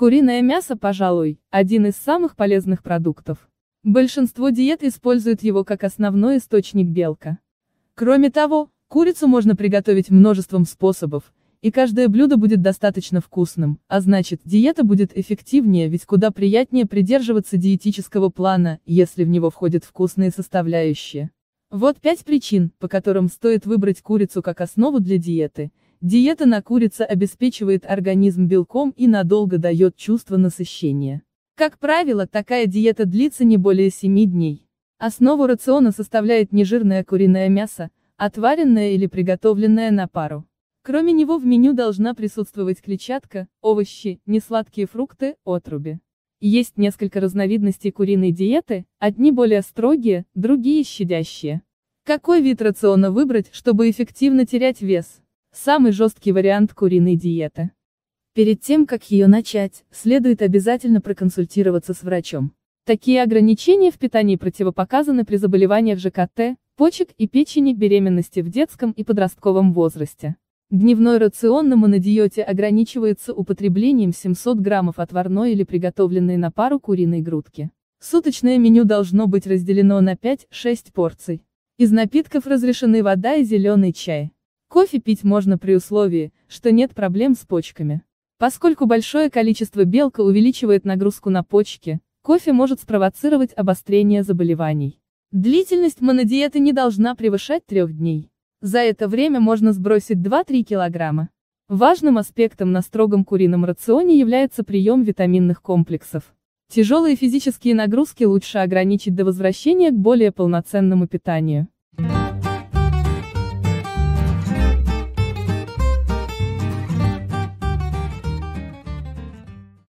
Куриное мясо, пожалуй, один из самых полезных продуктов. Большинство диет используют его как основной источник белка. Кроме того, курицу можно приготовить множеством способов, и каждое блюдо будет достаточно вкусным, а значит, диета будет эффективнее, ведь куда приятнее придерживаться диетического плана, если в него входят вкусные составляющие. Вот пять причин, по которым стоит выбрать курицу как основу для диеты, Диета на курице обеспечивает организм белком и надолго дает чувство насыщения. Как правило, такая диета длится не более 7 дней. Основу рациона составляет нежирное куриное мясо, отваренное или приготовленное на пару. Кроме него в меню должна присутствовать клетчатка, овощи, несладкие фрукты, отруби. Есть несколько разновидностей куриной диеты, одни более строгие, другие щадящие. Какой вид рациона выбрать, чтобы эффективно терять вес? Самый жесткий вариант куриной диеты. Перед тем, как ее начать, следует обязательно проконсультироваться с врачом. Такие ограничения в питании противопоказаны при заболеваниях ЖКТ, почек и печени беременности в детском и подростковом возрасте. Дневной рацион на монодиете ограничивается употреблением 700 граммов отварной или приготовленной на пару куриной грудки. Суточное меню должно быть разделено на 5-6 порций. Из напитков разрешены вода и зеленый чай. Кофе пить можно при условии, что нет проблем с почками. Поскольку большое количество белка увеличивает нагрузку на почки, кофе может спровоцировать обострение заболеваний. Длительность монодиеты не должна превышать трех дней. За это время можно сбросить 2-3 килограмма. Важным аспектом на строгом курином рационе является прием витаминных комплексов. Тяжелые физические нагрузки лучше ограничить до возвращения к более полноценному питанию.